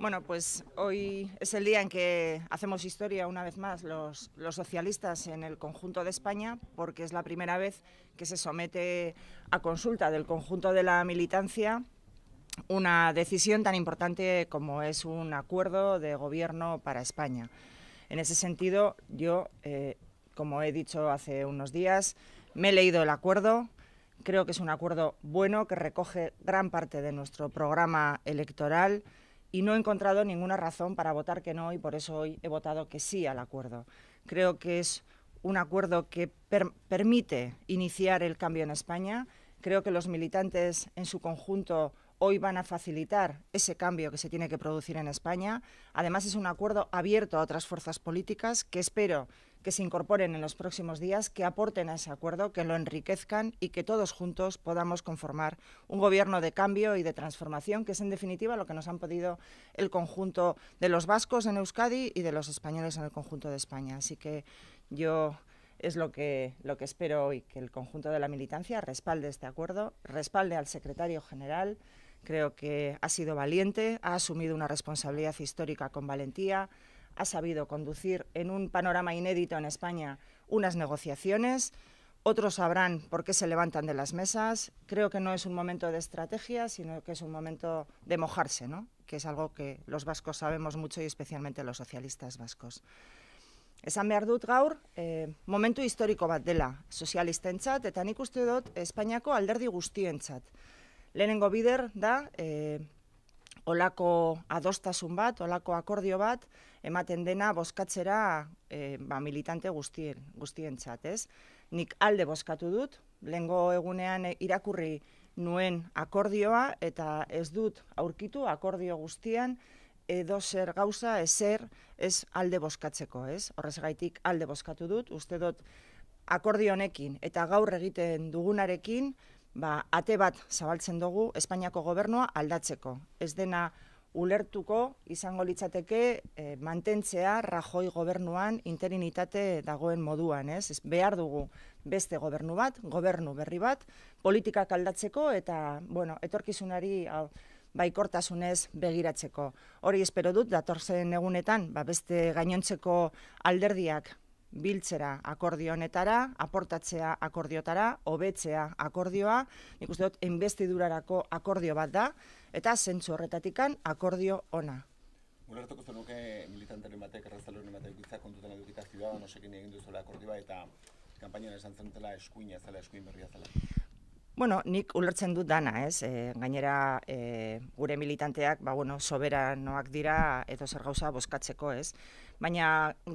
Bueno, pues hoy es el día en que hacemos historia una vez más los, socialistas en el conjunto de España, porque es la primera vez que se somete a consulta del conjunto de la militancia una decisión tan importante como es un acuerdo de gobierno para España. En ese sentido, yo, eh, como he dicho hace unos días, me he leído el acuerdo, creo que es un acuerdo bueno que recoge gran parte de nuestro programa electoral y no he encontrado ninguna razón para votar que no y por eso hoy he votado que sí al acuerdo. Creo que es un acuerdo que permite iniciar el cambio en España. Creo que los militantes en su conjunto hoy van a facilitar ese cambio que se tiene que producir en España. Además, es un acuerdo abierto a otras fuerzas políticas que espero que se incorporen en los próximos días, que aporten a ese acuerdo, que lo enriquezcan y que todos juntos podamos conformar un gobierno de cambio y de transformación, que es en definitiva lo que nos han pedido el conjunto de los vascos en Euskadi y de los españoles en el conjunto de España. Así que yo es lo que, lo que espero hoy, que el conjunto de la militancia respalde este acuerdo, respalde al secretario general. Creo que ha sido valiente, ha asumido una responsabilidad histórica con valentía, ha sabido conducir en un panorama inédito en España unas negociaciones. Otros sabrán por qué se levantan de las mesas. Creo que no es un momento de estrategia, sino que es un momento de mojarse, ¿no? que es algo que los vascos sabemos mucho y especialmente los socialistas vascos. Esan behar gaur, eh, momento histórico historiko bat dela, sozialistentzat eta nik uste dut Espainiako alderdi guztientzat. Lehenengo bider da, eh, olako adostasun bat, olako akordio bat, ematen dena bozkatzera e, ba, militante guztien, guztien txat, ez? Nik alde bozkatu dut, lehengo egunean irakurri nuen akordioa, eta ez dut aurkitu akordio guztian, edo zer gauza, ezer, ez alde bozkatzeko, ez? Horrez gaitik alde bozkatu dut, uste dut akordio honekin, eta gaur egiten dugunarekin, ba, ate bat zabaltzen dugu Espainiako gobernua aldatzeko. Ez dena ulertuko izango litzateke eh, mantentzea Rajoi gobernuan interinitate dagoen moduan, ez? ez behar dugu beste gobernu bat, gobernu berri bat, politikak aldatzeko eta, bueno, etorkizunari hau baikortasunez begiratzeko. Hori espero dut datorzen egunetan, ba, beste gainontzeko alderdiak biltzera akordio honetara, aportatzea akordiotara, hobetzea akordioa, nik uste dut enbestidurarako akordio bat da eta zentsu horretatikan akordio ona. Gure zenuke militante lan batek errazalo lan batek bizta kontutan edukita ciudadano nosekin egin duzuela akordioa eta kanpaina esan zentela eskuina zela eskuin berria zela. Bueno, nik ulertzen dut dana, ez? E, gainera, e, gure militanteak, ba, bueno, soberanoak dira, edo zer gauza, boskatzeko, ez? Baina,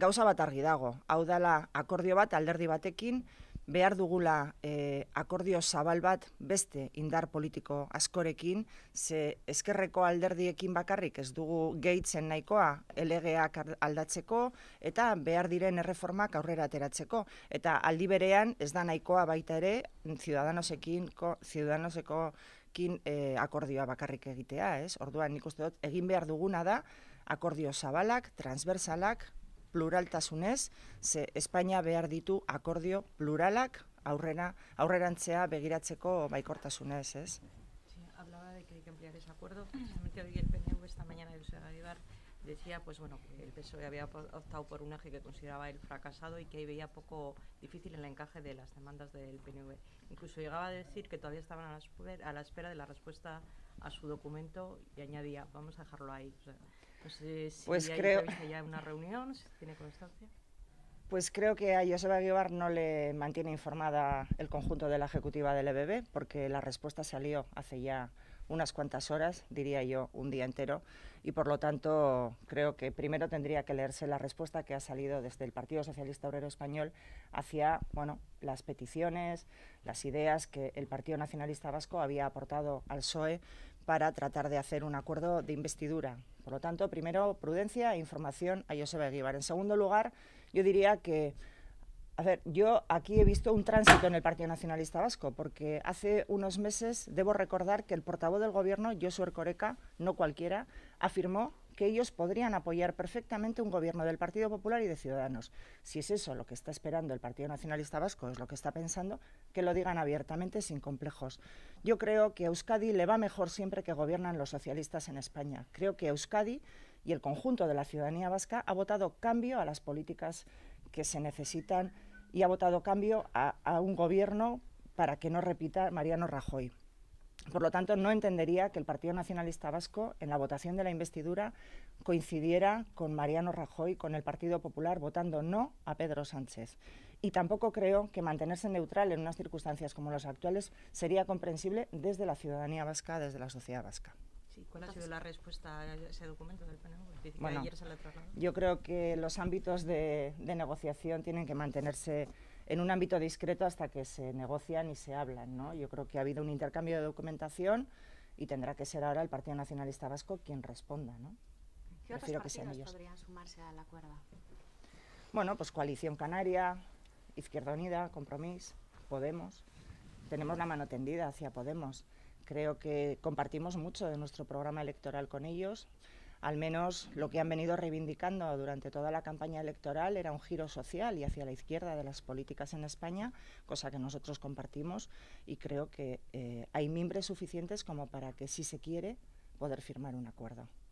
gauza bat argi dago, hau dala, akordio bat, alderdi batekin, behar dugula eh, akordio zabal bat beste indar politiko askorekin, ze eskerreko alderdiekin bakarrik ez dugu gehitzen nahikoa elegeak aldatzeko eta behar diren erreformak aurrera ateratzeko. Eta aldi berean ez da nahikoa baita ere ziudadanosekin, ziudadanoseko eh, akordioa bakarrik egitea. Ez? Orduan nik dut egin behar duguna da akordio zabalak, transversalak, pluraltasunez, ze España behar ditu akordio pluralak aurrena, aurrerantzea begiratzeko baikortasunez, ez? Sí, hablaba de que hay que ampliar ese acuerdo. Precisamente hoy el PNV esta mañana de José decía pues bueno que el PSOE había optado por un eje que consideraba el fracasado y que ahí veía poco difícil el encaje de las demandas del PNV. Incluso llegaba a decir que todavía estaban a la espera, a la espera de la respuesta a su documento y añadía vamos a dejarlo ahí. Pues, eh, pues creo... Pues creo que a Joseba Guevara no le mantiene informada el conjunto de la ejecutiva del EBB, porque la respuesta salió hace ya unas cuantas horas, diría yo, un día entero, y por lo tanto creo que primero tendría que leerse la respuesta que ha salido desde el Partido Socialista Obrero Español hacia, bueno, las peticiones, las ideas que el Partido Nacionalista Vasco había aportado al PSOE para tratar de hacer un acuerdo de investidura. Por lo tanto, primero, prudencia e información a Joseba llevar. En segundo lugar, yo diría que, a ver, yo aquí he visto un tránsito en el Partido Nacionalista Vasco, porque hace unos meses debo recordar que el portavoz del Gobierno, Josu Coreca, no cualquiera, afirmó que ellos podrían apoyar perfectamente un gobierno del Partido Popular y de Ciudadanos. Si es eso lo que está esperando el Partido Nacionalista Vasco, es lo que está pensando, que lo digan abiertamente sin complejos. Yo creo que a Euskadi le va mejor siempre que gobiernan los socialistas en España. Creo que Euskadi y el conjunto de la ciudadanía vasca ha votado cambio a las políticas que se necesitan y ha votado cambio a un gobierno para que no repita Mariano Rajoy. Por lo tanto, no entendería que el Partido Nacionalista Vasco, en la votación de la investidura, coincidiera con Mariano Rajoy, con el Partido Popular, votando no a Pedro Sánchez. Y tampoco creo que mantenerse neutral en unas circunstancias como las actuales sería comprensible desde la ciudadanía vasca, desde la sociedad vasca. ¿Cuál ha sido la respuesta a ese documento del PNV? yo creo que los ámbitos de, de negociación tienen que mantenerse en un ámbito discreto hasta que se negocian y se hablan. ¿no? Yo creo que ha habido un intercambio de documentación y tendrá que ser ahora el Partido Nacionalista Vasco quien responda. ¿no? ¿Qué podrían sumarse a la Bueno, pues Coalición Canaria, Izquierda Unida, Compromís, Podemos. Tenemos la mano tendida hacia Podemos. Creo que compartimos mucho de nuestro programa electoral con ellos al menos lo que han venido reivindicando durante toda la campaña electoral era un giro social y hacia la izquierda de las políticas en España, cosa que nosotros compartimos y creo que eh, hay mimbres suficientes como para que, si se quiere, poder firmar un acuerdo.